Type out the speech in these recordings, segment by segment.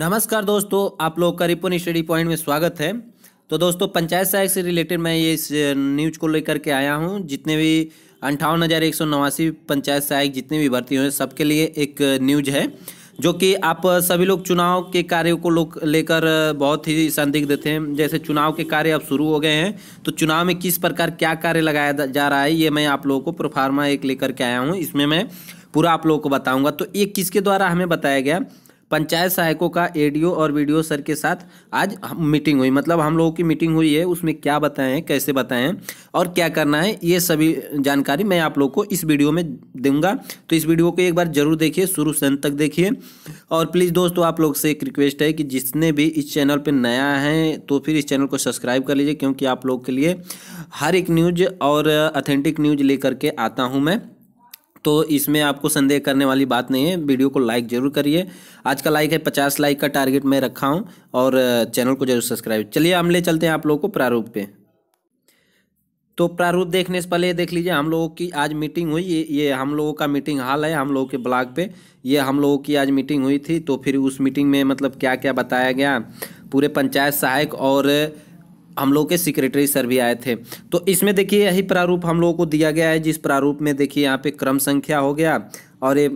नमस्कार दोस्तों आप लोग का रिपोन स्टडी पॉइंट में स्वागत है तो दोस्तों पंचायत सहायक से रिलेटेड मैं ये इस न्यूज को लेकर के आया हूँ जितने भी अंठावन हज़ार एक सौ नवासी पंचायत सहायक जितने भी भर्ती हुए सबके लिए एक न्यूज है जो कि आप सभी लोग चुनाव के कार्यों को लोग लेकर बहुत ही संदिग्ध थे जैसे चुनाव के कार्य अब शुरू हो गए हैं तो चुनाव में किस प्रकार क्या कार्य लगाया जा रहा है ये मैं आप लोगों को प्रोफार्मा एक लेकर के आया हूँ इसमें मैं पूरा आप लोगों को बताऊंगा तो ये किसके द्वारा हमें बताया गया पंचायत सहायकों का एडीओ और वीडियो सर के साथ आज मीटिंग हुई मतलब हम लोगों की मीटिंग हुई है उसमें क्या बताएं कैसे बताएं और क्या करना है ये सभी जानकारी मैं आप लोग को इस वीडियो में दूंगा तो इस वीडियो को एक बार जरूर देखिए शुरू से अंत तक देखिए और प्लीज़ दोस्तों आप लोग से एक रिक्वेस्ट है कि जिसने भी इस चैनल पर नया है तो फिर इस चैनल को सब्सक्राइब कर लीजिए क्योंकि आप लोग के लिए हर एक न्यूज और अथेंटिक न्यूज लेकर के आता हूँ मैं तो इसमें आपको संदेह करने वाली बात नहीं है वीडियो को लाइक ज़रूर करिए आज का लाइक है पचास लाइक का टारगेट मैं रखा हूँ और चैनल को जरूर सब्सक्राइब चलिए हम ले चलते हैं आप लोगों को प्रारूप पे तो प्रारूप देखने से पहले देख लीजिए हम लोगों की आज मीटिंग हुई ये ये हम लोगों का मीटिंग हाल है हम लोगों के ब्लॉग पे ये हम लोगों की आज मीटिंग हुई थी तो फिर उस मीटिंग में मतलब क्या क्या बताया गया पूरे पंचायत सहायक और हम लोग के सेक्रेटरी सर भी आए थे तो इसमें देखिए यही प्रारूप हम लोगों को दिया गया है जिस प्रारूप में देखिए यहाँ पे क्रम संख्या हो गया और ये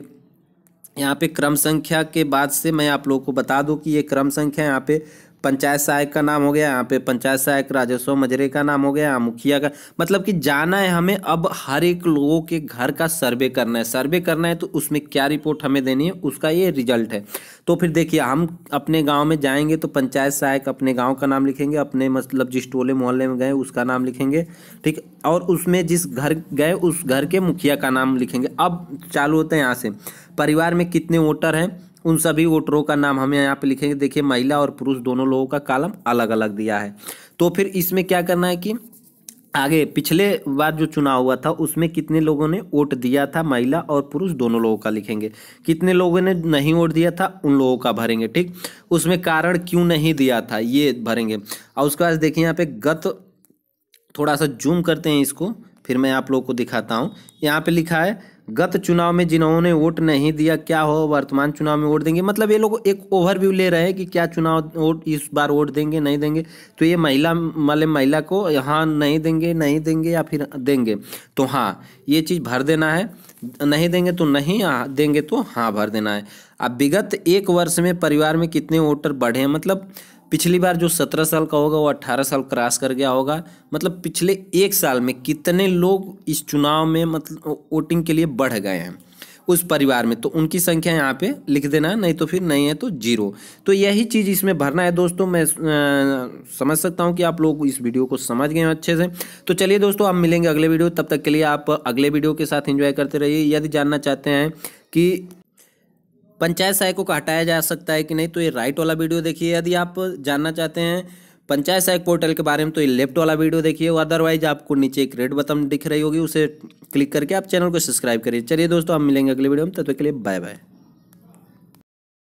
यहाँ पे क्रम संख्या के बाद से मैं आप लोगों को बता दूँ कि ये क्रम संख्या यहाँ पे पंचायत सहायक का नाम हो गया यहाँ पे पंचायत सहायक राजस्व मजरे का नाम हो गया यहाँ मुखिया का मतलब कि जाना है हमें अब हर एक लोगों के घर का सर्वे करना है सर्वे करना है तो उसमें क्या रिपोर्ट हमें देनी है उसका ये रिजल्ट है तो फिर देखिए हम अपने गाँव में जाएंगे तो पंचायत सहायक अपने गाँव का नाम लिखेंगे अपने मतलब जिस टोले मोहल्ले में गए उसका नाम लिखेंगे ठीक और उसमें जिस घर गए उस घर के मुखिया का नाम लिखेंगे अब चालू होते हैं यहाँ से परिवार में कितने वोटर हैं उन सभी वोटरों का नाम हमें यहाँ पे लिखेंगे देखिए महिला और पुरुष दोनों लोगों का कालम अलग अलग दिया है तो फिर इसमें क्या करना है कि आगे पिछले बार जो चुनाव हुआ था उसमें कितने लोगों ने वोट दिया था महिला और पुरुष दोनों लोगों का लिखेंगे कितने लोगों ने नहीं वोट दिया था उन लोगों का भरेंगे ठीक उसमें कारण क्यों नहीं दिया था ये भरेंगे और उसके बाद देखिए यहाँ पे गत थोड़ा सा जूम करते हैं इसको फिर मैं आप लोग को दिखाता हूँ यहाँ पे लिखा है गत चुनाव में जिन्होंने वोट नहीं दिया क्या हो वर्तमान चुनाव में वोट देंगे मतलब ये लोग एक ओवरव्यू ले रहे हैं कि क्या चुनाव वोट इस बार वोट देंगे नहीं देंगे तो ये महिला मतलब महिला को यहाँ नहीं देंगे नहीं देंगे या फिर देंगे तो हाँ ये चीज़ भर देना है नहीं देंगे तो नहीं हाँ, देंगे तो हाँ भर देना है अब विगत एक वर्ष में परिवार में कितने वोटर बढ़े हैं मतलब पिछली बार जो सत्रह साल का होगा वो अट्ठारह साल क्रॉस कर गया होगा मतलब पिछले एक साल में कितने लोग इस चुनाव में मतलब वोटिंग के लिए बढ़ गए हैं उस परिवार में तो उनकी संख्या यहाँ पे लिख देना नहीं तो फिर नहीं है तो जीरो तो यही चीज़ इसमें भरना है दोस्तों मैं आ, समझ सकता हूँ कि आप लोग इस वीडियो को समझ गए अच्छे से तो चलिए दोस्तों आप मिलेंगे अगले वीडियो तब तक के लिए आप अगले वीडियो के साथ इंजॉय करते रहिए यदि जानना चाहते हैं कि पंचायत सहायकों को हटाया जा सकता है कि नहीं तो ये राइट वाला वीडियो देखिए यदि आप जानना चाहते हैं पंचायत सहायक पोर्टल के बारे में तो ये लेफ्ट वाला वीडियो देखिए अदरवाइज आपको नीचे एक रेड बटन दिख रही होगी उसे क्लिक करके आप चैनल को सब्सक्राइब करिए चलिए दोस्तों हम मिलेंगे अगले वीडियो में तब तक के लिए बाय बाय